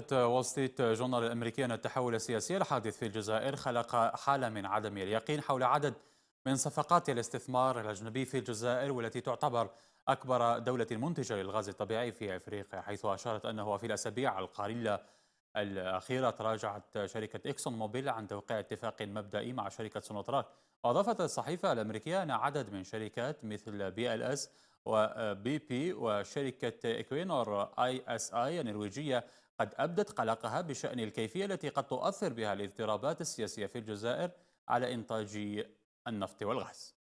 صحيفه وول ستريت جورنال الامريكيه أن التحول السياسي الحادث في الجزائر خلق حالة من عدم اليقين حول عدد من صفقات الاستثمار الأجنبي في الجزائر والتي تعتبر أكبر دولة منتجة للغاز الطبيعي في أفريقيا حيث أشارت أنه في الأسابيع القليلة الأخيرة تراجعت شركة إكسون موبيل عن توقيع اتفاق مبدئي مع شركة سونوتراك وأضافت الصحيفة الأمريكية أن عدد من شركات مثل بي ال اس وبي بي وشركة إكوينور اي اس اي النرويجية قد أبدت قلقها بشأن الكيفية التي قد تؤثر بها الاضطرابات السياسية في الجزائر على إنتاج النفط والغاز